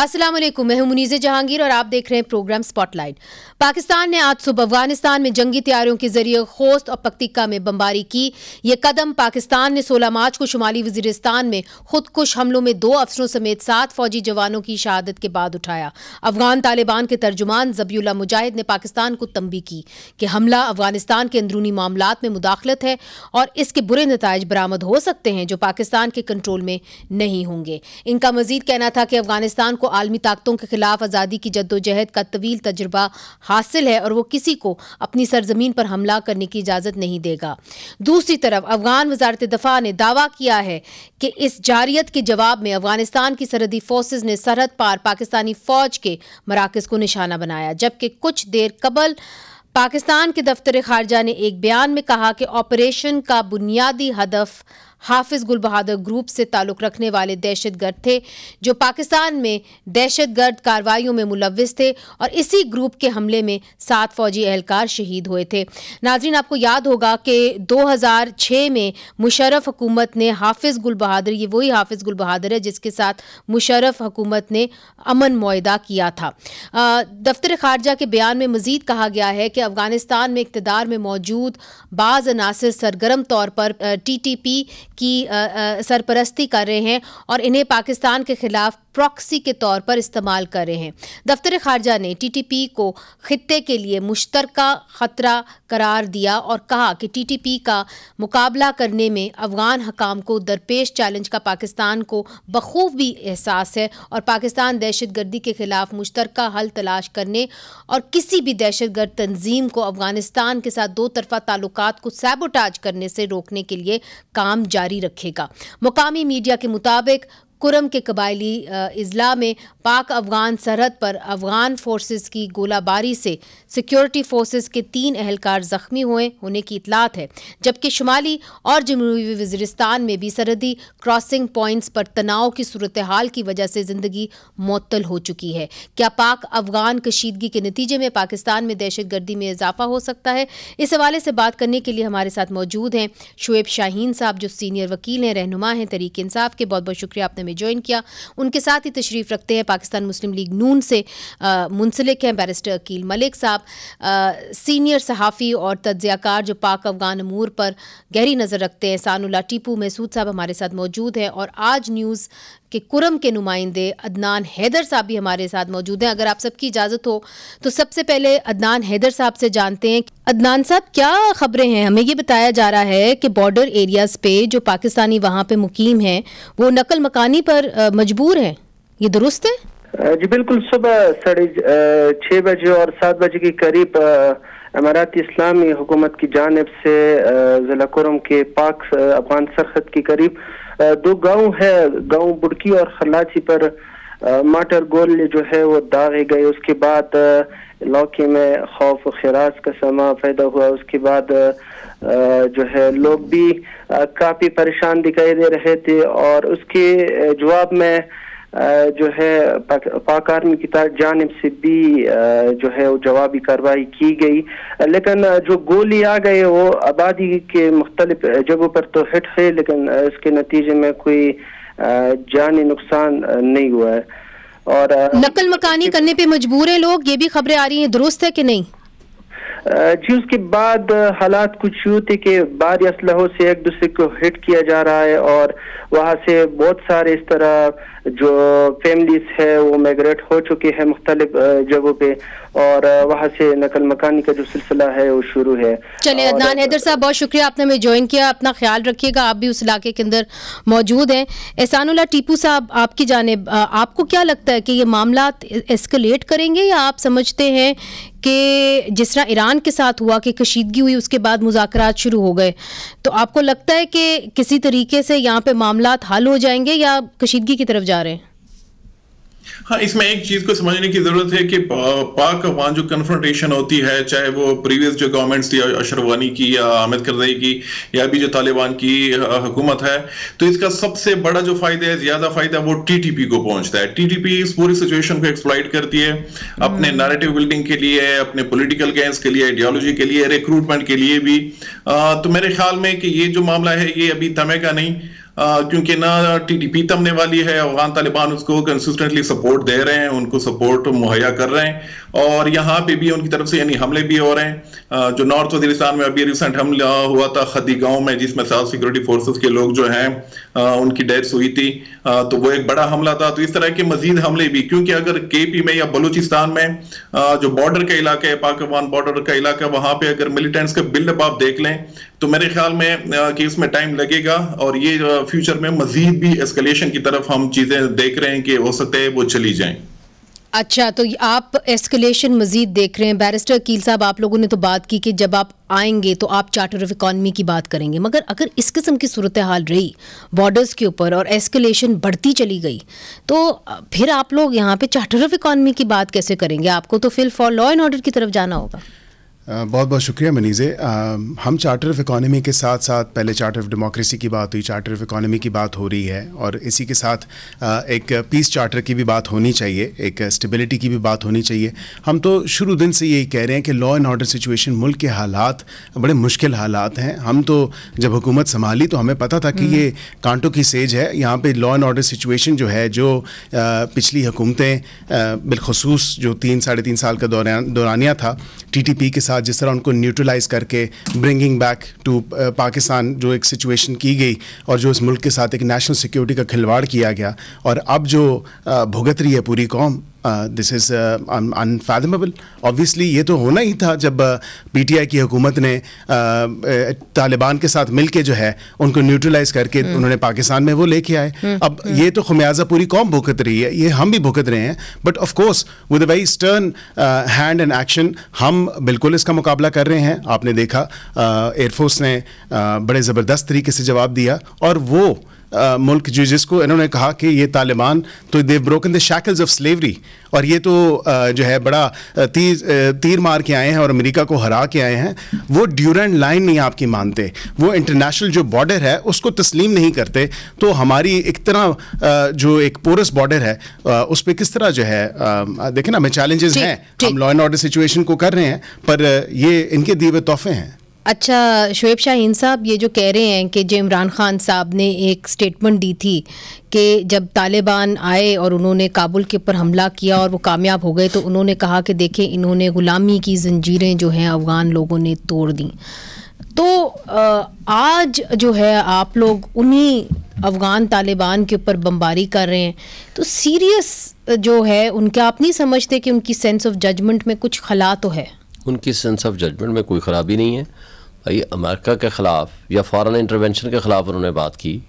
असलम मैं हूं मुनीज़ जहांगीर और आप देख रहे हैं प्रोग्राम स्पॉटलाइट पाकिस्तान ने आज सुबह अफगानिस्तान में जंगी तैयारियों के जरिए खोस्त और पक्तिका में बमबारी की यह कदम पाकिस्तान ने 16 मार्च को शुमाली वजीरिस्तान में खुदकुश हमलों में दो अफसरों समेत सात फौजी जवानों की शहादत के बाद उठाया अफगान तालिबान के तर्जुमान जबीला मुजाहिद ने पाकिस्तान को तंबी की कि हमला अफगानिस्तान के अंदरूनी मामला में मुदाखलत है और इसके बुरे नतज बरामद हो सकते हैं जो पाकिस्तान के कंट्रोल में नहीं होंगे इनका मजीद कहना था कि अफगानिस्तान को आलमी ताकतों के खिलाफ आज़ादी की जद्दोजहद का तवील तजर्बा हासिल है और वो किसी को अपनी सरजमीन पर हमला करने की इजाज़त नहीं देगा दूसरी तरफ अफगान वजारत दफा ने दावा किया है कि इस जारियत के जवाब में अफगानिस्तान की सरहदी फोर्स ने सरहद पार पाकिस्तानी फौज के मराकज को निशाना बनाया जबकि कुछ देर कबल पाकिस्तान के दफ्तर खारजा ने एक बयान में कहा कि ऑपरेशन का बुनियादी हदफ हाफिज गुल बहादुर ग्रुप से ताल्लुक़ रखने वाले दहशतगर्द थे जो पाकिस्तान में दहशतगर्द कार्रवाई में मुलविस थे और इसी ग्रुप के हमले में सात फौजी एहलकार शहीद हुए थे नाजरीन आपको याद होगा कि 2006 में मुशरफ हुकूमत ने हाफिज गुल बहादुर ये वही हाफिज गुल बहादुर है जिसके साथ मुशरफ हुकूमत ने अमन माहा किया था दफ्तर खारजा के बयान में मजीद कहा गया है कि अफगानिस्तान में इकतदार में मौजूद बाज़ अनासर सरगर्म तौर पर टी टी पी की सरपरस्ती कर रहे हैं और इन्हें पाकिस्तान के खिलाफ प्रॉक्सी के तौर पर इस्तेमाल कर रहे हैं दफ्तर खारजा ने टीटीपी को खत्े के लिए मुश्तर ख़तरा करार दिया और कहा कि टीटीपी का मुकाबला करने में अफगान हकाम को दरपेश चैलेंज का पाकिस्तान को बखूबी एहसास है और पाकिस्तान दहशत गर्दी के खिलाफ मुश्तर हल तलाश करने और किसी भी दहशत गर्द तंजीम को अफगानिस्तान के साथ दो तरफा ताल्लुक को सैबोटाज करने से रोकने के लिए काम जारी रखेगा मुकामी मीडिया के मुताबिक कुरम के कबायली अजला में पाक अफगान सरहद पर अफगान फोर्सेस की गोलाबारी से सिक्योरिटी फोर्सेस के तीन अहलकार जख्मी हुए होने की इतलात है जबकि शुमाली और जमुई वजरिस्तान में भी सरहदी क्रॉसिंग पॉइंट्स पर तनाव की सूरत हाल की वजह से ज़िंदगी मअतल हो चुकी है क्या पाक अफगान कशीदगी के नतीजे में पाकिस्तान में दहशत गर्दी में इजाफा हो सकता है इस हवाले से बात करने के लिए हमारे साथ मौजूद हैं शुएब शाहीन साहब जो सीनियर वकील हैं रहनुमा हैं तरीक इंसाफ के बहुत बहुत शुक्रिया आपने में ज्वाइन किया उनके साथ ही तशरीफ़ रखते हैं पाकिस्तान मुस्लिम लीग नून से मुंसलिक हैं बैरिस्टर अकील मलिक साहब सीनियर सहाफ़ी और तजियाकार जो पाक अफगान अमूर पर गहरी नज़र रखते हैं सानुल्ला टीपू महसूद साहब हमारे साथ मौजूद हैं और आज न्यूज़ के कुरम के नुमाइंदे अदनान हैदर साहब भी हमारे साथ मौजूद हैं अगर आप सबकी इजाज़त हो तो सबसे पहले अदनान हैदर साहब से जानते हैं अदनान साहब क्या खबरें हैं हमें ये बताया जा रहा है कि बॉर्डर एरियाज़ पे जो पाकिस्तानी वहाँ पे मुकीम हैं वो नकल मकानी पर मजबूर हैं ये दुरुस्त है जी बिल्कुल सुबह साढ़े छः बजे और सात बजे के करीब अमारात इस्लामी हुकूमत की जानब से ज़िला कुरम के पाक अफगान सरहद के करीब दो गांव है गांव बुड़की और खलाची पर माटर गोल जो है वो दागे गए उसके बाद इलाके में खौफ खराज का समा पैदा हुआ उसके बाद जो है लोग भी काफ़ी परेशान दिखाई दे रहे थे और उसके जवाब में जो है पाक, आर्मी की जानब से भी जो है वो जवाबी कार्रवाई की गई लेकिन जो गोली आ गए वो आबादी के मुख्तलिफ जगहों पर तो हिट है लेकिन इसके नतीजे में कोई जानी नुकसान नहीं हुआ है और नकल मकानी करने पे मजबूर है लोग ये भी खबरें आ रही हैं दुरुस्त है कि नहीं जी उसके बाद हालात कुछ यूँ थे कि बारी असलहों से एक दूसरे को हिट किया जा रहा है और वहाँ से बहुत सारे इस तरह जो फैमिलीज है वो माइग्रेट हो चुकी है मुख्तलिफ जगहों पे और वहाँ से नकल मकानी का जो सिलसिला है वो शुरू है चलिए अदनान हैदर साहब बहुत शुक्रिया आपने हमें ज्वाइन किया अपना ख्याल रखिएगा आप भी उस इलाके के अंदर मौजूद हैं एहसानुल्ला टीपू साहब आपकी जानब आपको क्या लगता है कि ये मामला एस्केलेट करेंगे या आप समझते हैं कि जिस तरह ईरान के साथ हुआ कि कशीदगी हुई उसके बाद मुजाकर शुरू हो गए तो आपको लगता है कि किसी तरीके से यहाँ पे मामला हल हो जाएंगे या कशीदगी की तरफ जा जा रहे हैं हाँ इसमें एक चीज को समझने की जरूरत है कि पाक अफगान जो कन्फ्रंटेशन होती है चाहे वो प्रीवियस जो गवर्नमेंट्स थी अशरवानी की या आमिद करजई की या अभी जो तालिबान की हुकूमत है तो इसका सबसे बड़ा जो फायदा है ज्यादा फायदा वो टीटीपी को पहुंचता है टीटीपी इस पूरी सिचुएशन को एक्सप्लाइट करती है अपने नरेटिव हम्म। बिल्डिंग के लिए अपने पोलिटिकल गेंस के लिए आइडियोलॉजी के लिए रिक्रूटमेंट के लिए भी आ, तो मेरे ख्याल में कि ये जो मामला है ये अभी थमेगा नहीं क्योंकि ना टीडीपी तमने वाली है अफगान तालिबान उसको कंसिस्टेंटली सपोर्ट दे रहे हैं उनको सपोर्ट मुहैया कर रहे हैं और यहाँ पे भी उनकी तरफ से यानी हमले भी हो रहे हैं जो नॉर्थ वजीरिस्तान में अभी रिसेंट हमला हुआ था खदी गांव में जिसमें साउथ सिक्योरिटी फोर्सेस के लोग जो हैं उनकी डेथ हुई थी तो वो एक बड़ा हमला था तो इस तरह के मजीद हमले भी क्योंकि अगर के पी में या बलूचिस्तान में जो बॉर्डर का इलाका है पाकिस्तान बॉर्डर का इलाका वहां पे अगर मिलिटेंट्स का बिल्डअप आप देख लें तो मेरे ख्याल में कि इसमें टाइम लगेगा और ये फ्यूचर में मजीद भी एस्केलेशन की तरफ हम चीज़ें देख रहे हैं कि हो सकते हैं वो चली जाएं अच्छा तो आप एस्केलेशन मजीद देख रहे हैं बैरिस्टर कील साहब आप लोगों ने तो बात की कि जब आप आएंगे तो आप चार्टर ऑफ इकॉनमी की बात करेंगे मगर अगर इस किस्म की सूरत हाल रही बॉर्डर्स के ऊपर और एस्केलेशन बढ़ती चली गई तो फिर आप लोग यहाँ पे चार्टर ऑफ इकॉनमी की बात कैसे करेंगे आपको तो fill for law and order की तरफ जाना होगा Uh, बहुत बहुत शुक्रिया मनीज़े um, हम चार्टर ऑफ इकोनॉमी के साथ साथ पहले चार्टर ऑफ डेमोक्रेसी की बात हुई चार्टर ऑफ इकोनॉमी की बात हो रही है और इसी के साथ uh, एक पीस चार्टर की भी बात होनी चाहिए एक स्टेबिलिटी की भी बात होनी चाहिए हम तो शुरू दिन से यही कह रहे हैं कि लॉ एंड ऑर्डर सिचुएशन मुल्क के हालात बड़े मुश्किल हालात हैं हम तो जब हुकूमत संभाली तो हमें पता था कि हम्म। ये कांटों की सेज है यहाँ पर लॉ एंड ऑर्डर सिचुएशन जो है जो uh, पिछली हुकूमतें बिलखसूस जो तीन साढ़े तीन साल का दौरान दौरानिया था टी के साथ जिस तरह उनको न्यूट्रलाइज करके ब्रिंगिंग बैक टू पाकिस्तान जो एक सिचुएशन की गई और जो इस मुल्क के साथ एक नेशनल सिक्योरिटी का खिलवाड़ किया गया और अब जो uh, भुगत रही है पूरी कौम दिस इज़ अनफैदमेबल ऑब्वियसली ये तो होना ही था जब पी टी आई की हुकूमत ने uh, uh, तालिबान के साथ मिल के जो है उनको न्यूट्रलाइज करके हम्म। उन्होंने पाकिस्तान में वो लेके आए हम्म। अब हम्म। ये तो खमियाजा पूरी कौम भुगत रही है ये हम भी भुगत रहे हैं but of course course with very stern hand and action हम बिल्कुल इसका मुकाबला कर रहे हैं आपने देखा एयरफोर्स uh, ने बड़े ज़बरदस्त तरीके से जवाब दिया और वो मुल्क जो जिसको इन्होंने कहा कि ये तालिबान तो they broken the shackles of slavery और ये तो जो है बड़ा तीर तीर मार के आए हैं और अमेरिका को हरा के आए हैं वो ड्यूरेंट लाइन नहीं आपकी मानते वो इंटरनेशनल जो बॉर्डर है उसको तस्लीम नहीं करते तो हमारी एक तरह जो एक पोरस बॉर्डर है उस पर किस तरह जो है देखें ना हमें चैलेंजेस हैं हम लॉ एंड ऑर्डर सिचुएशन को कर रहे हैं पर ये इनके दीवे तोहफे हैं अच्छा शुएब शाहीन साहब ये जो कह रहे हैं कि जो इमरान खान साहब ने एक स्टेटमेंट दी थी कि जब तालिबान आए और उन्होंने काबुल के ऊपर हमला किया और वो कामयाब हो गए तो उन्होंने कहा कि देखें इन्होंने ग़ुलामी की जंजीरें जो हैं अफ़गान लोगों ने तोड़ दी तो आज जो है आप लोग उन्हीं अफ़गान तालिबान के ऊपर बमबारी कर रहे हैं तो सीरियस जो है उनके आप नहीं समझते कि उनकी सेंस ऑफ जजमेंट में कुछ खला तो है उनकी सेंस ऑफ जजमेंट में कोई ख़राबी नहीं है भाई अमेरिका के ख़िलाफ़ या फ़ॉरन इंटरवेंशन के ख़िलाफ़ उन्होंने बात की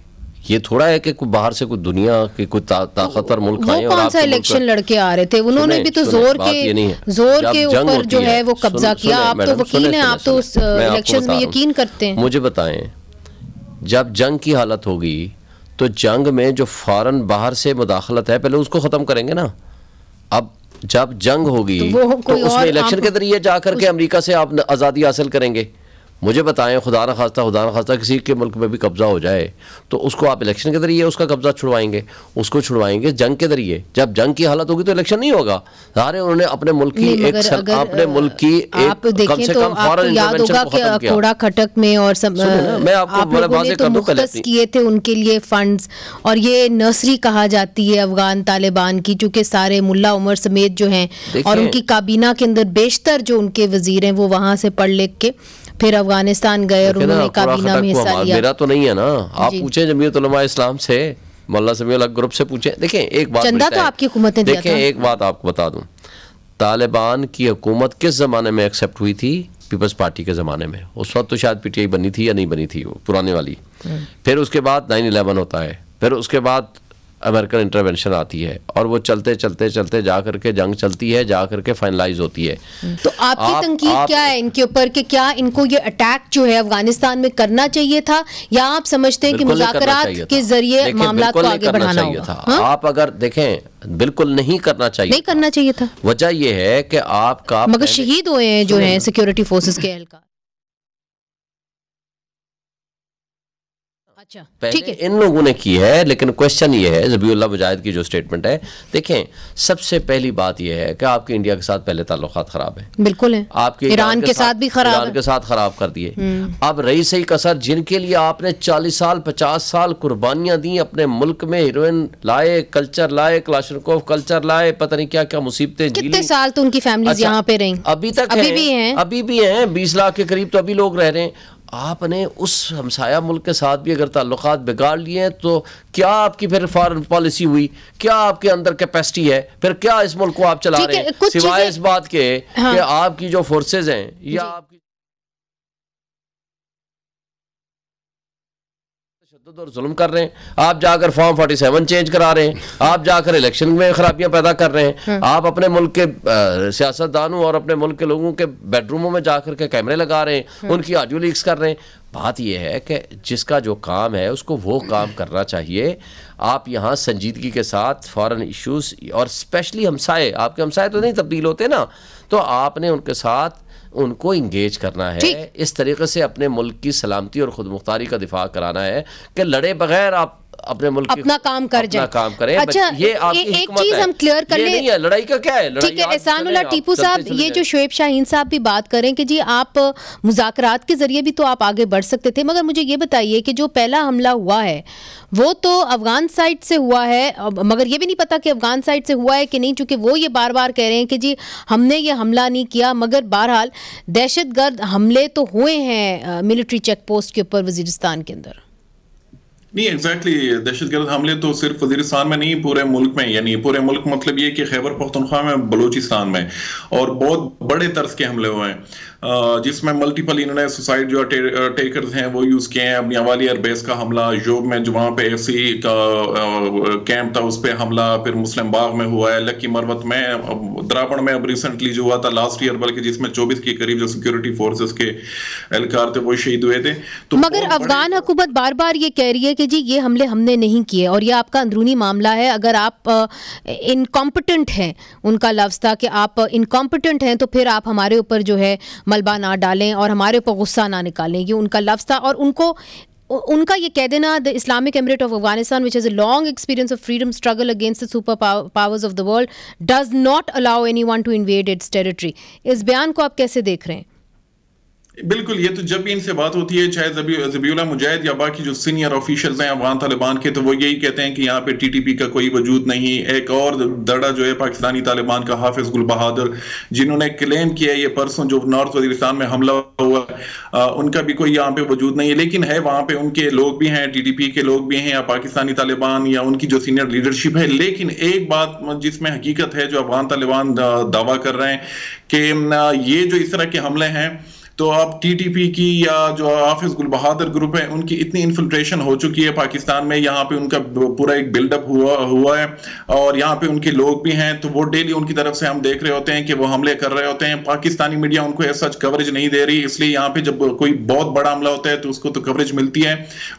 ये थोड़ा है कि बाहर से कोई दुनिया के कोई ता, ताकतवर मुल्क वो कौन सा इलेक्शन लड़के आ रहे थे उन्होंने भी तो जोर के जोर के ऊपर जो है वो कब्जा किया आप तो वकील हैं आप तो इलेक्शन में यकीन करते हैं मुझे बताएं जब जंग की हालत होगी तो जंग में जो फॉरन बाहर से मुदाखलत है पहले उसको ख़त्म करेंगे ना अब जब जंग होगी तो, तो उसमें इलेक्शन के जरिए जाकर के अमेरिका से आप आज़ादी हासिल करेंगे मुझे बताएं खुदा न खास्ता खुदा न खास्ता किसी के मुल्क में भी कब्ज़ा हो जाए तो उसको आप इलेक्शन के ज़रिए उसका कब्ज़ा छुड़वाएंगे उसको छुड़वाएंगे जंग के ज़रिए जब जंग की हालत होगी तो इलेक्शन नहीं होगा सारे उन्होंने अपने मुल्क की एक सर, अपने मुल्क की एक कम से कम फॉरन तो याद खटक में और सब मैं आपको तो किए थे उनके लिए फंड और ये नर्सरी कहा जाती है अफगान तालिबान की चूँकि सारे मुला उमर समेत जो हैं और उनकी काबीना के अंदर बेशतर जो उनके वजीर हैं वो वहाँ से पढ़ लिख के फिर अफगानिस्तान गए और उन्होंने काबीना में हिस्सा लिया मेरा तो नहीं है ना आप पूछे जमीयत इस्लाम से मल्ला अलग ग्रुप से पूछे देखें एक बात चंदा तो आपकी हुकूमत ने देखें एक बात आपको बता दूं तालिबान की हुकूमत किस ज़माने में एक्सेप्ट हुई थी पीपल्स पार्टी के ज़माने में उस वक्त तो शायद पीटीआई बनी थी या नहीं बनी थी वो पुराने वाली हम्म। फिर उसके बाद नाइन इलेवन होता है फिर उसके बाद अमेरिकन इंटरवेंशन आती है और वो चलते चलते चलते जा करके जंग चलती है जा करके फाइनलाइज होती है तो आपकी आप, तंकीद आप, क्या है इनके ऊपर कि क्या इनको ये अटैक जो है अफगानिस्तान में करना चाहिए था या आप समझते हैं कि मुजात के जरिए मामला को आगे बढ़ाना चाहिए हाँ? था हा? आप अगर देखें बिल्कुल नहीं करना चाहिए नहीं करना चाहिए था वजह यह है कि आपका मगर शहीद हुए हैं जो है सिक्योरिटी फोर्सेज के एहलकार अच्छा ठीक है इन लोगों ने की है लेकिन क्वेश्चन ये है जबीउल्ला मुजाहिद की जो स्टेटमेंट है देखें सबसे पहली बात ये है कि आपके इंडिया के साथ पहले ताल्लुक खराब है बिल्कुल है आपके ईरान के, के साथ भी खराब ईरान के साथ खराब कर दिए हम्म। अब रही सही कसर जिनके लिए आपने 40 साल 50 साल कुर्बानियां दी अपने मुल्क में हीरोइन लाए कल्चर लाए क्लाशनकोफ कल्चर लाए पता नहीं क्या क्या मुसीबतें कितने साल तो उनकी फैमिली अच्छा, यहाँ पे रही अभी तक अभी भी है अभी भी है बीस लाख के करीब तो अभी लोग रह रहे हैं आपने उस हमसाया मुल्क के साथ भी अगर ताल्लुक बिगाड़ लिए हैं तो क्या आपकी फिर फॉरन पॉलिसी हुई क्या आपके अंदर कैपेसिटी है फिर क्या इस मुल्क को आप चला रहे हैं सिवाय इस बात के हाँ। कि आपकी जो फोर्सेज हैं या आपकी तशद और जुल्म कर रहे हैं आप जाकर फॉर्म फोर्टी सेवन चेंज करा रहे हैं आप जाकर इलेक्शन में खराबियां पैदा कर रहे हैं हाँ। आप अपने मुल्क के सियासतदानों और अपने मुल्क के लोगों के बेडरूमों में जाकर के कैमरे लगा रहे हैं हाँ। उनकी ऑडियो लीक्स कर रहे हैं बात यह है कि जिसका जो काम है उसको वो काम करना चाहिए आप यहाँ संजीदगी के साथ फॉरेन इश्यूज़ और स्पेशली हमसाए आपके हमसाए तो नहीं तब्दील होते ना तो आपने उनके साथ उनको इंगेज करना है इस तरीके से अपने मुल्क की सलामती और खुद मुख्तारी का दिफा कराना है कि लड़े बगैर आप अपने मुल्क अपना काम कर जाए काम करें अच्छा ये ए, एक चीज हम क्लियर कर ले लड़ाई का क्या है ठीक है एहसान उल्ला टीपू साहब ये जो शुएब शाहीन साहब भी बात करें कि जी आप मुजाकरात के जरिए भी तो आप आगे बढ़ सकते थे मगर मुझे ये बताइए कि जो पहला हमला हुआ है वो तो अफगान साइड से हुआ है मगर ये भी नहीं पता कि अफगान साइड से हुआ है कि नहीं चूंकि वो ये बार बार कह रहे हैं कि जी हमने ये हमला नहीं किया मगर बहरहाल दहशत हमले तो हुए हैं मिलिट्री चेक पोस्ट के ऊपर वजीरस्तान के अंदर नहीं एग्जैक्टली exactly, दहशत गर्द हमले तो सिर्फ वजीरस्तान में नहीं पूरे मुल्क में यानी पूरे मुल्क मतलब ये कि खैबर पख्तनख्वा में बलूचिस्तान में और बहुत बड़े तर्ज के हमले हुए हैं जिसमें मल्टीपल इन्होंने सुसाइड जो टेकर्स हैं वो यूज़ किए हैं अपनी नियावाली एयरबेस का हमला यूब में जो वहाँ पे एफ सी का कैंप था उस पर हमला फिर मुस्लिम बाग में हुआ है लक्की मरवत में द्रावण में अब रिसेंटली जो हुआ था लास्ट ईयर बल्कि जिसमें चौबीस के करीब जो सिक्योरिटी फोर्सेस के एहलकार थे वो शहीद हुए थे तो मगर अफगान हुकूमत बार बार ये कह रही है कि जी ये हमले हमने नहीं किए और ये आपका अंदरूनी मामला है अगर आप इनकॉम्पिटेंट हैं उनका लफ्ज था कि आप इनकॉम्पिटेंट हैं तो फिर आप हमारे ऊपर जो है मलबा ना डालें और हमारे ऊपर गुस्सा ना निकालें ये उनका लफ्ज़ था और उनको उनका ये कह देना the Islamic Emirate of Afghanistan which is a long experience of freedom struggle against the super powers of the world does not allow any one to invade its territory इस बयान को आप कैसे देख रहे हैं बिल्कुल ये तो जब भी इनसे बात होती है चाहे जबीला मुजाहिद या बाकी जो सीनियर ऑफिशियल्स हैं अफगान तालिबान के तो वो यही कहते हैं कि यहाँ पे टीटीपी का कोई वजूद नहीं एक और दड़ा जो है पाकिस्तानी तालिबान का हाफिज गुल बहादुर जिन्होंने क्लेम किया ये परसों जो नॉर्थ वजीरिस्तान में हमला हुआ आ, उनका भी कोई यहाँ पे वजूद नहीं है लेकिन है वहाँ पे उनके लोग भी हैं टी के लोग भी हैं या पाकिस्तानी तालिबान या उनकी जो सीनियर लीडरशिप है लेकिन एक बात जिसमें हकीकत है जो अफगान तालिबान दावा कर रहे हैं कि ये जो इस तरह के हमले हैं तो अब टीटीपी की या जो हाफिज गुल बहादुर ग्रुप है उनकी इतनी इन्फिल्ट्रेशन हो चुकी है पाकिस्तान में यहाँ पे उनका पूरा एक बिल्डअप हुआ हुआ है और यहाँ पे उनके लोग भी हैं तो वो डेली उनकी तरफ से हम देख रहे होते हैं कि वो हमले कर रहे होते हैं पाकिस्तानी मीडिया उनको ऐसा कवरेज नहीं दे रही इसलिए यहाँ पे जब कोई बहुत बड़ा हमला होता है तो उसको तो कवरेज मिलती है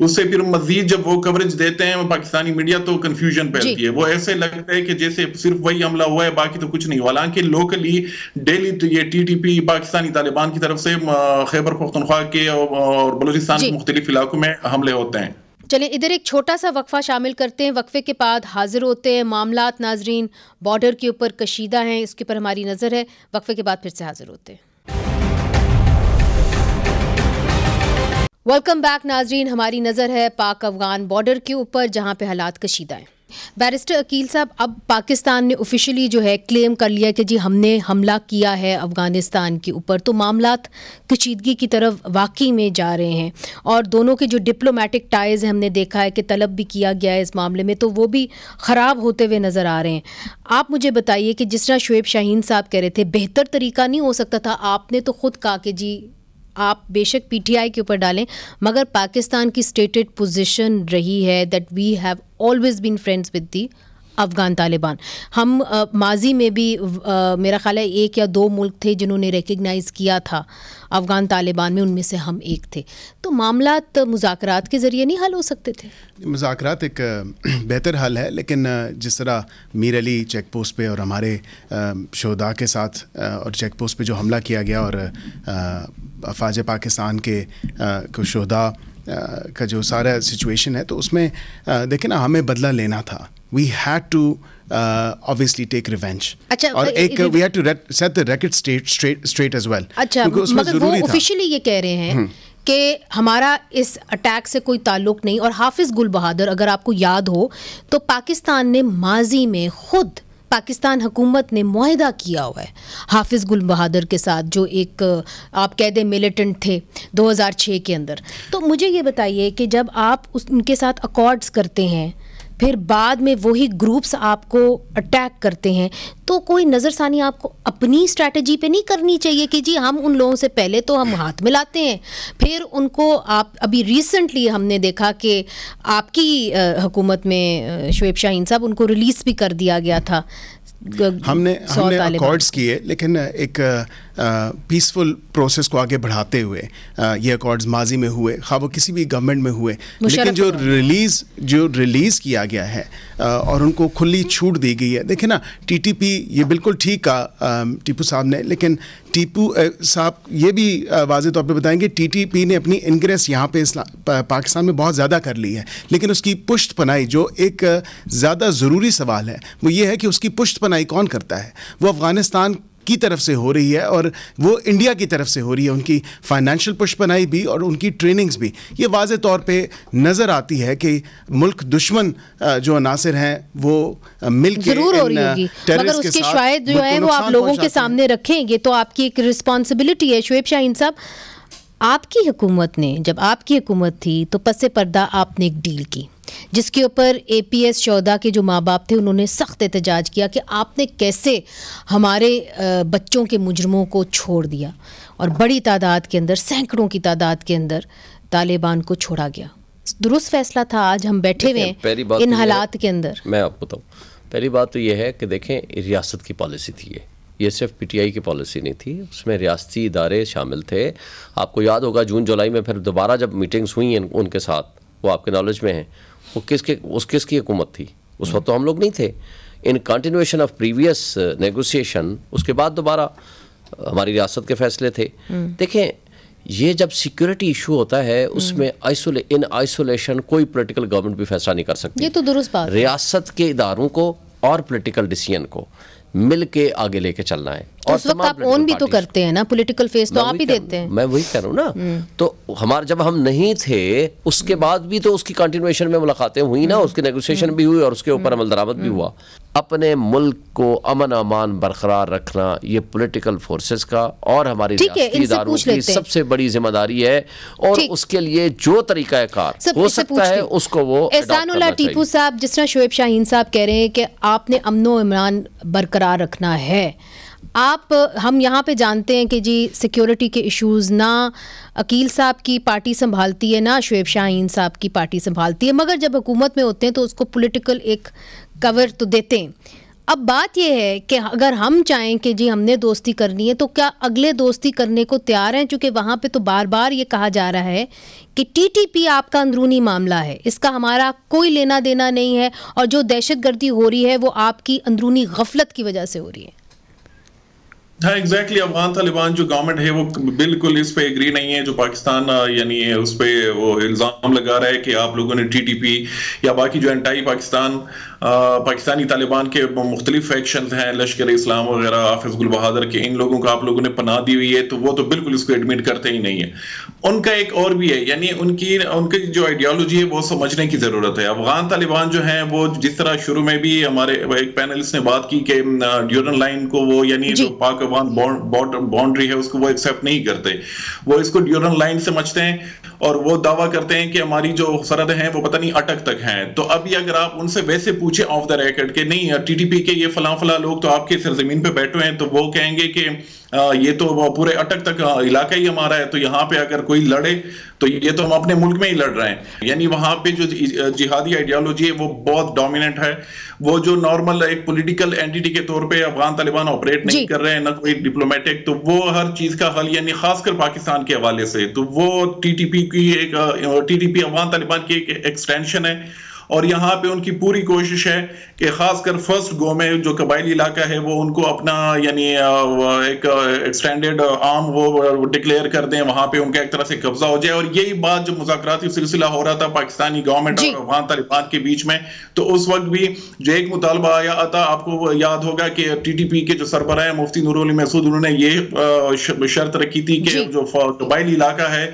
उससे फिर मजीद जब वो कवरेज देते हैं पाकिस्तानी मीडिया तो कन्फ्यूजन फैलती है वो ऐसे लगता है कि जैसे सिर्फ वही हमला हुआ है बाकी तो कुछ नहीं हुआ हालांकि लोकली डेली तो ये टी पाकिस्तानी तालिबान की तरफ से खैबर पख्तनख्वा के और बलोचिस्तान के मुख्तलिफ इलाकों में हमले होते हैं चलिए इधर एक छोटा सा वक्फा शामिल करते हैं वक्फे के बाद हाजिर होते हैं मामला नाजरीन बॉर्डर के ऊपर कशीदा हैं इसके ऊपर हमारी नज़र है वक्फे के बाद फिर से हाजिर होते हैं वेलकम बैक नाजरीन हमारी नज़र है पाक अफगान बॉर्डर के ऊपर जहाँ पे हालात कशीदा हैं बैरिस्टर अकील साहब अब पाकिस्तान ने ऑफिशियली जो है क्लेम कर लिया कि जी हमने हमला किया है अफ़गानिस्तान के ऊपर तो मामला कशीदगी की तरफ वाकई में जा रहे हैं और दोनों के जो डिप्लोमेटिक टाइज़ हमने देखा है कि तलब भी किया गया है इस मामले में तो वो भी ख़राब होते हुए नज़र आ रहे हैं आप मुझे बताइए कि जिस तरह शुएब शाहीन साहब कह रहे थे बेहतर तरीका नहीं हो सकता था आपने तो ख़ुद कहा कि जी आप बेशक पीटीआई के ऊपर डालें मगर पाकिस्तान की स्टेटेड पोजीशन रही है that we have always been friends with the Afghan Taliban हम आ, माजी में भी आ, मेरा ख़्याल है एक या दो मुल्क थे जिन्होंने रिकगनाइज़ किया था अफ़गान तालिबान में उनमें से हम एक थे तो मामला मुजात के ज़रिए नहीं हल हो सकते थे मुजाकर एक बेहतर हल है लेकिन जिस तरह मीर अली चेक पोस्ट पर और हमारे शहदा के साथ और चेक पोस्ट पर जो हमला किया गया और अफाज पाकिस्तान के शहदा का जो सारा सिचुएशन है तो उसमें देखे ना हमें बदला लेना था we had to obviously take revenge और एक we had to set the racket state straight as well अच्छा जरूरी वो ऑफिशियली ये कह रहे हैं हम्म। कि हमारा इस अटैक से कोई ताल्लुक नहीं और हाफिज़ गुल बहादुर अगर आपको याद हो तो पाकिस्तान ने माजी में खुद पाकिस्तान हुकूमत ने माहिदा किया हुआ है हाफिज़ गुल बहादुर के साथ जो एक आप कह दें मिलिटेंट थे 2006 के अंदर तो मुझे ये बताइए कि जब आप उस उनके साथ अकॉर्ड्स करते हैं फिर बाद में वही ग्रुप्स आपको अटैक करते हैं तो कोई नज़रसानी आपको अपनी स्ट्रैटेजी पे नहीं करनी चाहिए कि जी हम उन लोगों से पहले तो हम हाथ मिलाते हैं फिर उनको आप अभी रिसेंटली हमने देखा कि आपकी हुकूमत में शुएब शाहीन साहब उनको रिलीज़ भी कर दिया गया था हमने हमने अकॉर्ड्स किए लेकिन एक पीसफुल प्रोसेस को आगे बढ़ाते हुए ये अकॉर्ड्स माजी में हुए खा वो किसी भी गवर्नमेंट में हुए लेकिन जो रिलीज़ जो रिलीज़ किया गया है और उनको खुली छूट दी गई है देखिए ना टीटीपी ये बिल्कुल ठीक कहा टीपू साहब ने लेकिन टीपू साहब ये भी वाजे तौर पर बताएंगे टीटीपी ने अपनी इनग्रेस यहाँ पे पाकिस्तान में बहुत ज़्यादा कर ली है लेकिन उसकी पुष्ट पनाई जो एक ज़्यादा ज़रूरी सवाल है वो ये है कि उसकी पुष्ट आई कौन करता है वो अफ़गानिस्तान की तरफ से हो रही है और वो इंडिया की तरफ से हो रही है उनकी फाइनेंशियल पुश बनाई भी और उनकी ट्रेनिंग्स भी ये वाज तौर पे नज़र आती है कि मुल्क दुश्मन जो अनासर हैं वो मिल के ज़रूर हो रही होगी उसके शायद जो है वो आप लोगों के सामने रखेंगे तो आपकी एक रिस्पॉन्सिबिलिटी है शुएब शाहीन साहब आपकी हुकूमत ने जब आपकी हुकूमत थी तो पसे पर्दा आपने एक डील की जिसके ऊपर ए पी एस चौदह के जो माँ बाप थे उन्होंने सख्त एहतजाज किया कि आपने कैसे हमारे बच्चों के मुजरमों को छोड़ दिया और बड़ी तादाद के अंदर सैकड़ों की तादाद के अंदर तालिबान को छोड़ा गया दुरुस्त फैसला था आज हम बैठे हुए हैं इन तो हालात के अंदर मैं आपको बताऊँ पहली बात तो यह है कि देखें रियासत की पॉलिसी थी ये ये सिर्फ पीटीआई की पॉलिसी नहीं थी उसमें रियासती इदारे शामिल थे आपको याद होगा जून जुलाई में फिर दोबारा जब मीटिंग्स हुई हैं उनके साथ वो आपके नॉलेज में हैं वो किसके उस किसकी हुकूमत थी उस वक्त तो हम लोग नहीं थे in continuation of previous negotiation उसके बाद दोबारा uh, हमारी रियासत के फैसले थे हम्म। देखें ये जब सिक्योरिटी इशू होता है हम्म। उसमें आइसोले इन आइसोलेशन कोई पॉलिटिकल गवर्नमेंट भी फैसला नहीं कर सकती ये तो दुरुस्त बात रियासत के इदारों को और पॉलिटिकल डिसीजन को मिल के आगे लेके चलना है तो और उस वक्त आप ओन भी तो करते हैं ना पॉलिटिकल फेस तो आप ही देते हैं मैं वही कह रहा हूँ ना हम्म। तो हमारे जब हम नहीं थे उसके बाद भी तो उसकी कंटिन्यूएशन में मुलाकातें हुई ना हम्म। उसकी नेगोशिएशन हम्म। भी हुई और उसके ऊपर अमल दरामद भी हुआ अपने मुल्क को अमन अमान बरकरार रखना ये पॉलिटिकल फोर्सेस का और हमारी इदारों की सबसे बड़ी जिम्मेदारी है और उसके लिए जो तरीका कार हो सकता है उसको वो एहसानुल्ला टीपू साहब जिस तरह शुएब शाहीन साहब कह रहे हैं कि आपने अमन इमरान बरकरार रखना है आप हम यहाँ पे जानते हैं कि जी सिक्योरिटी के इश्यूज ना अकील साहब की पार्टी संभालती है ना शुएब शाहीन साहब की पार्टी संभालती है मगर जब हुकूमत में होते हैं तो उसको पॉलिटिकल एक कवर तो देते हैं अब बात यह है कि अगर हम चाहें कि जी हमने दोस्ती करनी है तो क्या अगले दोस्ती करने को तैयार हैं चूँकि वहाँ पे तो बार बार ये कहा जा रहा है कि टीटीपी आपका अंदरूनी मामला है इसका हमारा कोई लेना देना नहीं है और जो दहशत गर्दी हो रही है वो आपकी अंदरूनी गफलत की वजह से हो रही है हाँ एग्जैक्टली exactly, अफगान तालिबान जो गवर्नमेंट है वो बिल्कुल इस पे एग्री नहीं है जो पाकिस्तान यानी उस पे वो इल्जाम लगा रहा है कि आप लोगों ने टीटीपी या बाकी जो एंटाई पाकिस्तान पाकिस्तानी तालिबान के मुख्तलिफ फैक्शन हैं लश्कर इस्लाम वगैरह हाफिज गुल बहादुर के इन लोगों को आप लोगों ने पनाह दी हुई है तो वो तो बिल्कुल इसको एडमिट करते ही नहीं है उनका एक और भी है यानी उनकी उनकी जो आइडियोलॉजी है वो समझने की ज़रूरत है अफगान तालिबान जो है वो जिस तरह शुरू में भी हमारे एक पैनलिस्ट ने बात की कि ड्यूरन लाइन को वो यानी जो पाक अफगान बाउंड्री है उसको वो एक्सेप्ट नहीं करते वो इसको ड्यूरन लाइन समझते हैं और वो दावा करते हैं कि हमारी जो सरहद है वो पता नहीं अटक तक है तो अभी अगर आप उनसे वैसे पूछ पूछे ऑफ द रेकर्ड के नहीं टीटीपी के ये फला फला लोग तो आपके सरजमीन पे बैठे हैं तो वो कहेंगे कि ये तो पूरे अटक तक इलाका ही हमारा है तो यहाँ पे अगर कोई लड़े तो ये तो हम अपने मुल्क में ही लड़ रहे हैं यानी वहाँ पे जो जिहादी आइडियोलॉजी है वो बहुत डोमिनेंट है वो जो नॉर्मल एक पॉलिटिकल एंटिटी के तौर पे अफगान तालिबान ऑपरेट नहीं कर रहे हैं ना कोई डिप्लोमेटिक तो वो हर चीज का हल यानी खासकर पाकिस्तान के हवाले से तो वो टी की एक टी अफगान तालिबान की एक एक्सटेंशन है और यहाँ पे उनकी पूरी कोशिश है कि खासकर फर्स्ट गो में जो कबायली इलाका है वो उनको अपना यानी एक एक्सटेंडेड आर्म वो डिक्लेयर कर दें वहाँ पे उनका एक तरह से कब्जा हो जाए और यही बात जो मुजाकराती सिलसिला हो रहा था पाकिस्तानी गवर्नमेंट और अफगान तालिबान के बीच में तो उस वक्त भी जो एक मुतालबा आया था आपको याद होगा कि पी के जो है मुफ्ती नूर महसूद उन्होंने ये शर्त रखी थी कि जो कबायली इलाका है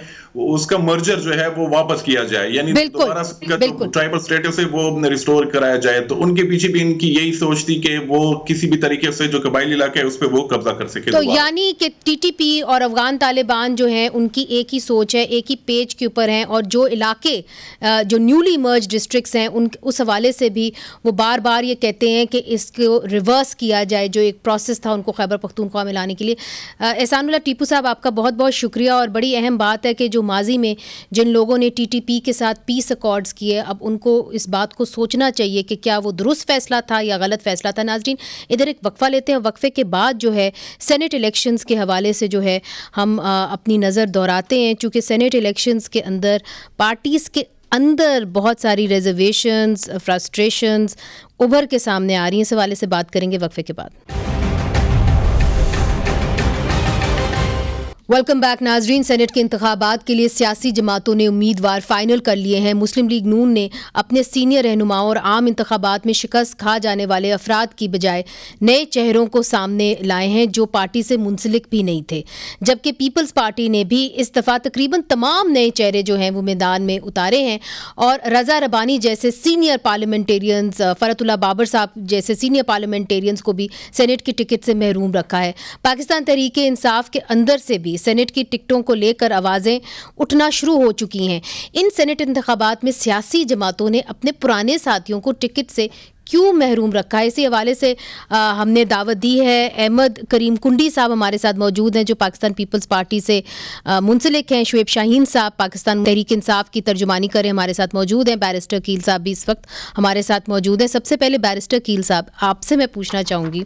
उसका मर्जर जो है वो वापस किया जाए यानी दोबारा ट्राइबल स्टेटस से वो रिस्टोर कराया जाए तो उनके पीछे भी इनकी यही सोच थी कि वो किसी भी तरीके से जो कबाइली इलाका है उस पर वो कब्जा कर सके तो यानी कि टीटीपी और अफगान तालिबान जो है उनकी एक ही सोच है एक ही पेज के ऊपर है और जो इलाके जो न्यूली मर्ज डिस्ट्रिक्ट हैं उन उस हवाले से भी वो बार बार ये कहते हैं कि इसको रिवर्स किया जाए जो एक प्रोसेस था उनको खैबर पख्तूनख्वा में लाने के लिए एहसानुल्ला टीपू साहब आपका बहुत बहुत शुक्रिया और बड़ी अहम बात है कि जो माजी में जिन लोगों ने टीटीपी के साथ पीस अकॉर्ड्स किए अब उनको इस बात को सोचना चाहिए कि क्या वो दुरुस्त फैसला था या गलत फैसला था नाजरीन इधर एक वक्फ़ा लेते हैं वक्फ़े के बाद जो है सेनेट इलेक्शन के हवाले से जो है हम अपनी नज़र दोहराते हैं चूँकि सेनेट इलेक्शन के अंदर पार्टीज़ के अंदर बहुत सारी रिजर्वेशन फ्रस्ट्रेशन उभर के सामने आ रही हैं इस हवाले से बात करेंगे वक्फे के बाद वेलकम बैक नाजरीन सेनेट के इंतबात के लिए सियासी जमातों ने उम्मीदवार फाइनल कर लिए हैं मुस्लिम लीग नून ने अपने सीनियर रहनुमाओं और आम इंतबात में शिकस्त खा जाने वाले अफराद की बजाय नए चेहरों को सामने लाए हैं जो पार्टी से मुंसलिक भी नहीं थे जबकि पीपल्स पार्टी ने भी इस दफ़ा तकरीबन तमाम नए चेहरे जो हैं वो मैदान में उतारे हैं और रजा रबानी जैसे सीनियर पार्लियामेंटेरियंस फ़रतुल्ला बाबर साहब जैसे सीनियर पार्लियामेंटेरियंस को भी सैनेट की टिकट से महरूम रखा है पाकिस्तान तरीके इंसाफ के अंदर से भी सेनेट की टिकटों को लेकर आवाज़ें उठना शुरू हो चुकी हैं इन सेनेट इंतबात में सियासी जमातों ने अपने पुराने साथियों को टिकट से क्यों महरूम रखा है इसी हवाले से आ, हमने दावत दी है अहमद करीम कुंडी साहब हमारे साथ मौजूद हैं जो पाकिस्तान पीपल्स पार्टी से मुंसलिक हैं शुएब शाहीन साहब पाकिस्तान तहरीक इंसाफ की तर्जुमानी करें हमारे साथ मौजूद हैं बैरिस्टर कील साहब भी इस वक्त हमारे साथ मौजूद हैं सबसे पहले बैरिस्टर कील साहब आपसे मैं पूछना चाहूँगी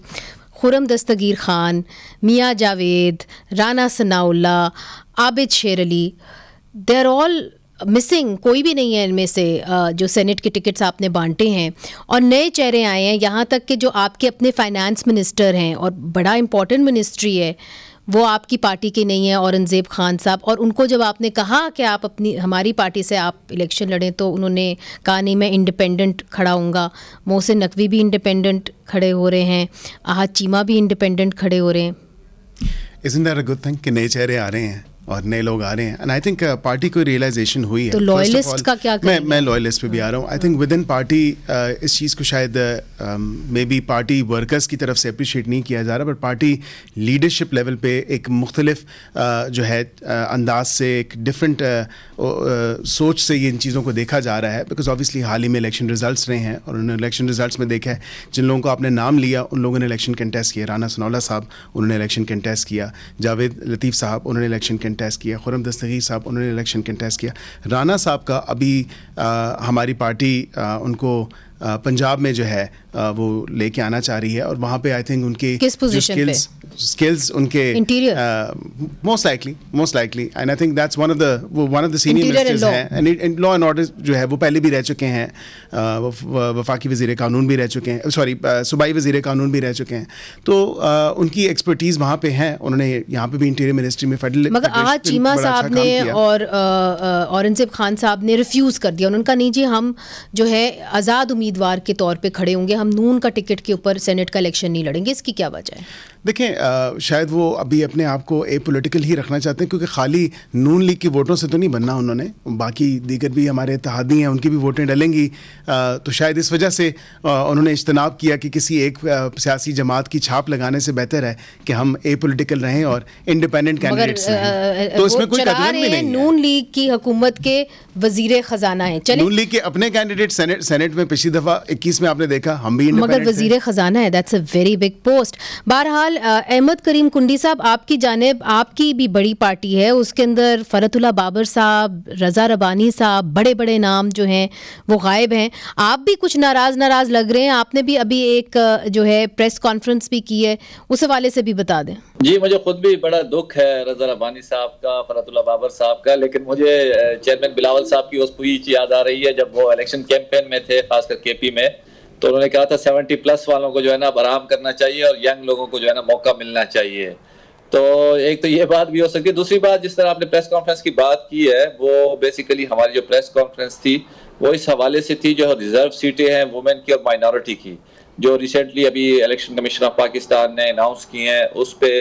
खुरम दस्तगीर खान मियाँ जावेद राना सनाउल्ला आबिद शेर अली देर ऑल मिसिंग कोई भी नहीं है इनमें से जो सेनेट के टिकट्स आपने बांटे हैं और नए चेहरे आए हैं यहाँ तक कि जो आपके अपने फाइनेंस मिनिस्टर हैं और बड़ा इम्पोर्टेंट मिनिस्ट्री है वो आपकी पार्टी के नहीं है औरंगज़ेब खान साहब और उनको जब आपने कहा कि आप अपनी हमारी पार्टी से आप इलेक्शन लड़ें तो उन्होंने कहा नहीं मैं इंडिपेंडेंट खड़ा हूँ मोहसिन नकवी भी इंडिपेंडेंट खड़े हो रहे हैं आहत चीमा भी इंडिपेंडेंट खड़े हो रहे हैं Isn't that a कि नए चेहरे आ रहे हैं और नए लोग आ रहे हैं एंड आई थिंक पार्टी को रियलाइजेशन हुई है तो लॉयलिस्ट का क्या मैं मैं लॉयलिस्ट पे भी आ रहा हूँ I think within party इस चीज़ को शायद मे बी पार्टी वर्कर्स की तरफ से अप्रिशिएट नहीं किया जा रहा बट पार्टी लीडरशिप लेवल पे एक मुख्तलिफ uh, जो है uh, अंदाज से एक डिफरेंट uh, uh, सोच से ये इन चीज़ों को देखा जा रहा है बिकॉज ऑब्वियसली हाल ही में इलेक्शन रिजल्ट रहे हैं और उन्होंने इलेक्शन रिजल्ट में देखा है जिन लोगों को आपने नाम लिया उन लोगों ने इलेक्शन कंटेस्ट किया राना सनौला साहब उन्होंने इलेक्शन कंटेस्ट किया जावेद लतीफ़ साहब उन्होंने इलेक्शन कंटेस्ट किया खुरम दस्तगीर साहब उन्होंने इलेक्शन कंटेस्ट किया राना साहब का अभी आ, हमारी पार्टी आ, उनको आ, पंजाब में जो है आ, वो लेके आना चाह रही है और वहाँ पे आई थिंक उनके किस पोजीशन पे स्किल्स उनके most likely most likely and I think that's one of the वो one of the senior ministers हैं एंड लॉ एंड ऑर्डर जो है वो पहले भी रह चुके हैं वफाकी वजीर कानून भी रह चुके हैं सॉरी सूबाई वजीर कानून भी रह चुके हैं तो उनकी एक्सपर्टीज़ वहाँ पे हैं उन्होंने यहाँ पे भी इंटीरियर मिनिस्ट्री में फेडरल शाह चीमा अच्छा साहब ने और औरंगजेब खान साहब ने रिफ्यूज़ कर दिया उन्होंने कहा नहीं जी हम जो है आज़ाद उम्मीदवार के तौर पर खड़े होंगे हम नून का टिकट के ऊपर सेनेट का इलेक्शन नहीं लड़ेंगे इसकी क्या वजह है देखें शायद वो अभी अपने आप को ए पोलिटिकल ही रखना चाहते हैं क्योंकि खाली नून लीग की वोटों से तो नहीं बनना उन्होंने बाकी दीगर भी हमारे इतिहादी हैं उनकी भी वोटें डलेंगी तो शायद इस वजह से उन्होंने इजतनाब किया कि किसी एक सियासी जमात की छाप लगाने से बेहतर है कि हम ए पोलिटिकल रहें और इंडिपेंडेंट कैंडिडेट्स तो इसमें कोई भी नहीं नून लीग की हुकूमत के वजीर खजाना है नून लीग के अपने कैंडिडेट सेनेट सेनेट में पिछली दफा इक्कीस में आपने देखा हम भी मगर वजीर खजाना है that's a very big post बहरहाल फिलहाल अहमद करीम कुंडी साहब आपकी जानब आपकी भी बड़ी पार्टी है उसके अंदर फ़रतुल्ला बाबर साहब रज़ा रबानी साहब बड़े बड़े नाम जो हैं वो गायब हैं आप भी कुछ नाराज़ नाराज़ लग रहे हैं आपने भी अभी एक जो है प्रेस कॉन्फ्रेंस भी की है उस हवाले से भी बता दें जी मुझे खुद भी बड़ा दुख है रजा रबानी साहब का फरतुल्ला बाबर साहब का लेकिन मुझे चेयरमैन बिलावल साहब की उस पूरी याद आ रही है जब वो इलेक्शन कैंपेन में थे खासकर के पी में तो उन्होंने कहा था सेवेंटी प्लस वालों को जो है ना आराम करना चाहिए और यंग लोगों को जो है ना मौका मिलना चाहिए तो एक तो ये बात भी हो सकती है दूसरी बात जिस तरह आपने प्रेस कॉन्फ्रेंस की बात की है वो बेसिकली हमारी जो प्रेस कॉन्फ्रेंस थी वो इस हवाले से थी जो रिजर्व सीटें हैं वुमेन की और माइनॉरिटी की जो रिसेंटली अभी इलेक्शन कमीशन ऑफ पाकिस्तान ने अनाउंस की हैं उस पर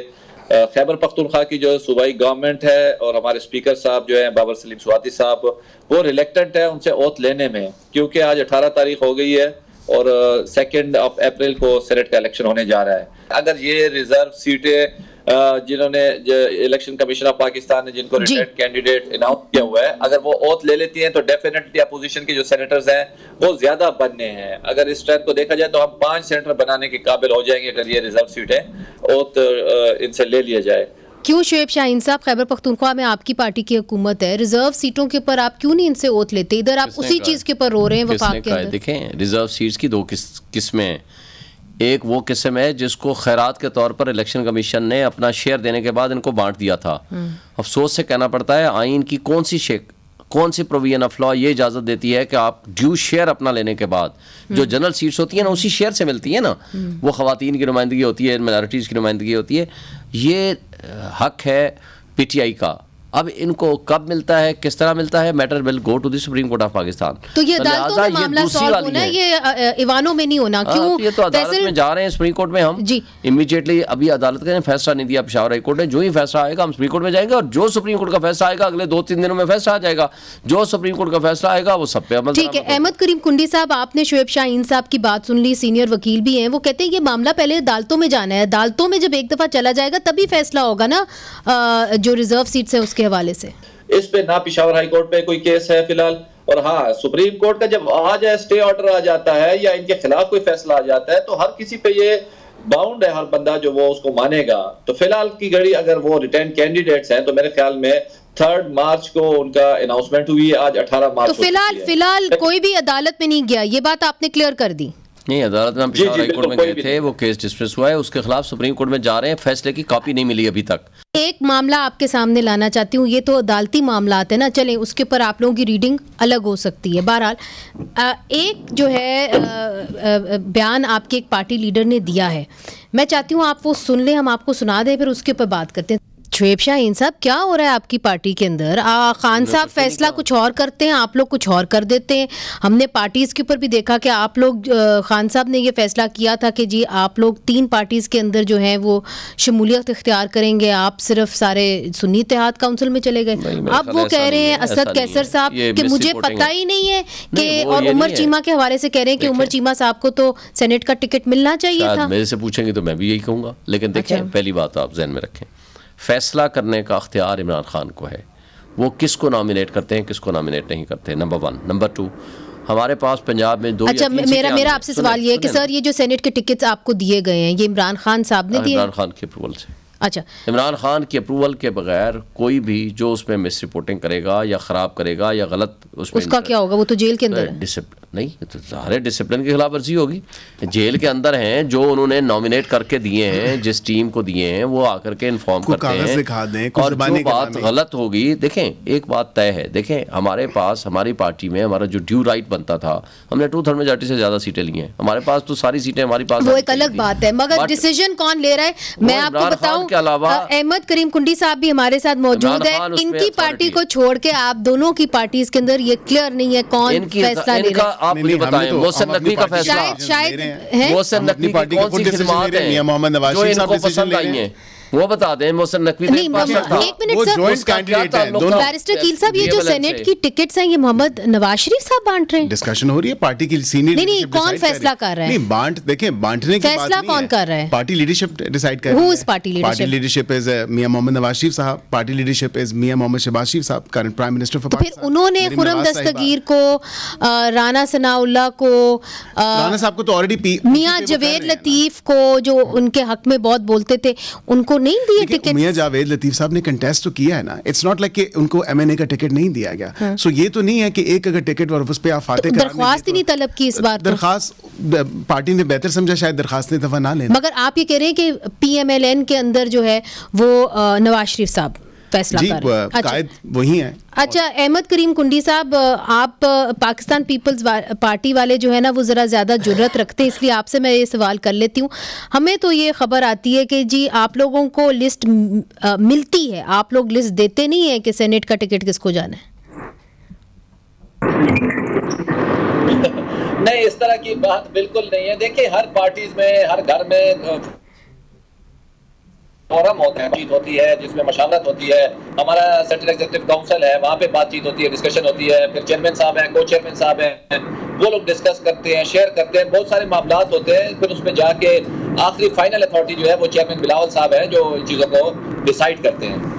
खैबर पख्तनख्वा की जो सूबाई गवर्नमेंट है और हमारे स्पीकर साहब जो है बाबर सलीम स्वाति साहब वो रिलेक्टेंट है उनसे ओथ लेने में क्योंकि आज अठारह तारीख हो गई है और सेकेंड ऑफ अप्रैल को सेनेट का इलेक्शन होने जा रहा है अगर ये रिजर्व सीटें जिन्होंने इलेक्शन कमीशन ऑफ पाकिस्तान ने जिनको रिटायर्ड कैंडिडेट अनाउंस किया हुआ है अगर वो ओथ ले लेती हैं तो डेफिनेटली अपोजिशन के जो सेनेटर्स हैं वो ज्यादा बनने हैं अगर इस ट्रेंड को देखा जाए तो हम पांच सेनेटर बनाने के काबिल हो जाएंगे अगर ये रिजर्व सीटें ओथ इनसे ले लिया जाए क्यों शुएब शाहीन साहब खैबर पख्तूनख्वा में आपकी पार्टी की हुकूमत है रिजर्व सीटों के ऊपर आप क्यों नहीं इनसे ओत लेते इधर आप उसी चीज़ के ऊपर रो रहे हैं वफाक के देखें रिजर्व सीट्स की दो किस किस्में एक वो किस्म है जिसको खैरात के तौर पर इलेक्शन कमीशन ने अपना शेयर देने के बाद इनको बांट दिया था हम्म। अफसोस से कहना पड़ता है आइन की कौन सी शेख कौन सी प्रोविजन ऑफ लॉ ये इजाज़त देती है कि आप ड्यू शेयर अपना लेने के बाद हम्म। जो जनरल सीट्स होती है ना उसी शेयर से मिलती है ना हम्म। वो खातन की नुमाइंदगी होती है माइनॉरिटीज़ की नुमाइंदगी होती है ये हक है पीटीआई का अब इनको कब मिलता है किस तरह मिलता है matter will go to supreme court of Pakistan तो ये तो अदालतों में मामला सॉल्व होना है ये इवानों में नहीं होना हाँ, क्यों तो ये तो अदालत में जा रहे हैं सुप्रीम कोर्ट में हम जी इमीडिएटली अभी अदालत ने फैसला नहीं दिया पिशावर हाईकोर्ट ने जो ही फैसला आएगा हम सुप्रीम कोर्ट में जाएंगे और जो सुप्रीम कोर्ट का फैसला आएगा अगले दो तीन दिनों में फैसला आ जाएगा जो सुप्रीम कोर्ट का फैसला आएगा वो सब पे अमल ठीक है अहमद करीम कुंडी साहब आपने शुएब शाहन साहब की बात सुन ली सीनियर वकील भी है वो कहते हैं ये मामला पहले अदालतों में जाना है अदालतों में जब एक दफा चला जाएगा तभी फैसला होगा ना जो रिजर्व सीट है उसके के हवाले से इस पे ना पिशावर हाई कोर्ट पे कोई केस है फिलहाल और हाँ सुप्रीम कोर्ट का जब आ जाए स्टे ऑर्डर आ जाता है या इनके खिलाफ कोई फैसला आ जाता है तो हर किसी पे ये बाउंड है हर बंदा जो वो उसको मानेगा तो फिलहाल की घड़ी अगर वो रिटर्न कैंडिडेट्स हैं तो मेरे ख्याल में थर्ड मार्च को उनका अनाउंसमेंट हुई है आज अठारह मार्च तो फिलहाल फिलहाल कोई भी अदालत में नहीं गया ये बात आपने क्लियर कर दी नहीं अदालत में पेशावर हाई कोर्ट में गए थे वो केस डिसमिस हुआ है उसके खिलाफ सुप्रीम कोर्ट में जा रहे हैं फैसले की कॉपी नहीं मिली अभी तक एक मामला आपके सामने लाना चाहती हूँ ये तो अदालती मामला आते हैं ना चलें उसके ऊपर आप लोगों की रीडिंग अलग हो सकती है बहरहाल एक जो है बयान आपके एक पार्टी लीडर ने दिया है मैं चाहती हूँ आप वो सुन लें हम आपको सुना दें फिर उसके ऊपर बात करते हैं शुएब इन साहब क्या हो रहा है आपकी पार्टी के अंदर आ, खान साहब फैसला कुछ और करते हैं आप लोग कुछ और कर देते हैं हमने पार्टीज के ऊपर भी देखा कि आप लोग खान साहब ने ये फैसला किया था कि जी आप लोग तीन पार्टीज के अंदर जो है वो शमूलियत इख्तियार करेंगे आप सिर्फ सारे सुन्नी इतिहाद काउंसिल में चले गए अब वो कह रहे हैं असद कैसर साहब कि मुझे पता ही नहीं है कि और उमर चीमा के हवाले से कह रहे हैं कि उमर चीमा साहब को तो सेनेट का टिकट मिलना चाहिए था मेरे से पूछेंगे तो मैं भी यही कहूँगा लेकिन देखें अच्छा। पहली बात आप जहन में रखें फैसला करने का अख्तियार इमरान खान को है वो किसको नॉमिनेट करते हैं किसको नॉमिनेट नहीं करते नंबर वन नंबर टू हमारे पास पंजाब में दो अच्छा मेरा मेरा आपसे सवाल ये है कि सर ये जो सेनेट के टिकट्स आपको दिए गए हैं ये इमरान खान साहब ने हाँ, दिए इमरान खान के अप्रूवल से अच्छा इमरान खान की अप्रूवल के बगैर कोई भी जो उसमें मिस रिपोर्टिंग करेगा या ख़राब करेगा या गलत उसमें उसका क्या होगा वो तो जेल के अंदर तो नहीं तो सारे डिसिप्लिन के खिलाफ वर्जी होगी जेल के अंदर हैं जो उन्होंने नॉमिनेट करके दिए हैं जिस टीम को दिए हैं वो आकर के इन्फॉर्म करते हैं और जो बात गलत होगी देखें एक बात तय है देखें हमारे पास हमारी पार्टी में हमारा जो ड्यू राइट बनता था हमने टू थर्ड मेजोरिटी से ज़्यादा सीटें ली हैं हमारे पास तो सारी सीटें हमारे पास वो एक अलग बात है मगर डिसीजन कौन ले रहा है मैं आपको बताऊँ इसके अलावा अहमद करीम कुंडी साहब भी हमारे साथ मौजूद है इनकी अच्छा पार्टी को छोड़ के आप दोनों की पार्टी के अंदर ये क्लियर नहीं है कौन फैसला ले रहा आप मुझे बताएं तो- मोहसन नकवी का फैसला शायद नकवी कौन सी है जो इनको पसंद आई है वो बताते हैं मोहसिन नकवी तो बैरिस्टर कील साहब ये जो सेनेट की टिकट्स हैं ये मोहम्मद नवाज शरीफ साहब बांट रहे हैं डिस्कशन हो रही है पार्टी की सीनियर नहीं नहीं कौन फैसला कर रहा है नहीं बांट देखे बांटने की फैसला कौन कर रहा है पार्टी लीडरशिप डिसाइड कर party leadership is Mian Mohammad Nawaz शरीफ साहब party leadership is Mian Mohammad Shahbaz शरीफ साहब करंट प्राइम मिनिस्टर फिर उन्होंने खुरम दस्तगीर को राना सनाउल्ला को राना साहब को तो ऑलरेडी मियाँ जवेद लतीफ को जो उनके हक में बहुत बोलते थे उनको नहीं दिए टिकट मियां जावेद लतीफ साहब ने कंटेस्ट तो किया है ना इट्स नॉट लाइक कि उनको एमएनए का टिकट नहीं दिया गया सो हाँ। so ये तो नहीं है कि एक अगर टिकट और उस पे आप फाते तो दरख्वास्त ही नहीं तो तलब की इस बार दरखास्त पार्टी ने बेहतर समझा शायद ने दफा ना लेना मगर आप ये कह रहे हैं कि पीएमएलएन के अंदर जो है वो नवाज शरीफ साहब फैसला जी, कर अच्छा, वही है अच्छा अहमद करीम कुंडी साहब आप पाकिस्तान पीपल्स पार्टी वाले जो है ना वो ज़रा ज़्यादा जरूरत रखते हैं इसलिए आपसे मैं ये सवाल कर लेती हूँ हमें तो ये खबर आती है कि जी आप लोगों को लिस्ट मिलती है आप लोग लिस्ट देते नहीं है कि सेनेट का टिकट किसको जाना है नहीं इस तरह की बात बिल्कुल नहीं है देखिए हर पार्टीज में हर घर में फोरम होती होती है जिसमें मशालत होती है हमारा सेंट्रल एग्जीक्यूटिव काउंसिल है वहाँ पे बातचीत होती है डिस्कशन होती है फिर चेयरमैन साहब हैं को चेयरमैन साहब हैं वो लोग डिस्कस करते हैं शेयर करते हैं बहुत सारे मामला होते हैं फिर उसमें जाके आखिरी फाइनल अथॉरिटी जो है वो चेयरमैन बिलावल साहब है जो इन चीज़ों को डिसाइड करते हैं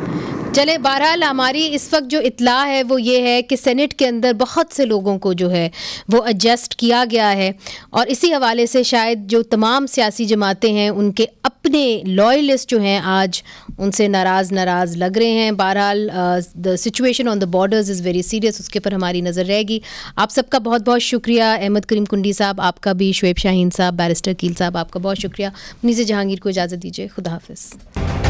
चले बहरहाल हमारी इस वक्त जो इतला है वो ये है कि सेनेट के अंदर बहुत से लोगों को जो है वो एडजस्ट किया गया है और इसी हवाले से शायद जो तमाम सियासी जमातें हैं उनके अपने लॉयलिस्ट जो हैं आज उनसे नाराज़ नाराज़ लग रहे हैं बहरहाल the situation on the borders is very serious उसके ऊपर हमारी नज़र रहेगी आप सबका बहुत बहुत शुक्रिया अहमद करीम कुंडी साहब आपका भी शुएब शाहीन साहब बैरिस्टर कील साहब आपका बहुत शुक्रिया मुनीज़ जहांगीर को इजाज़त दीजिए खुदा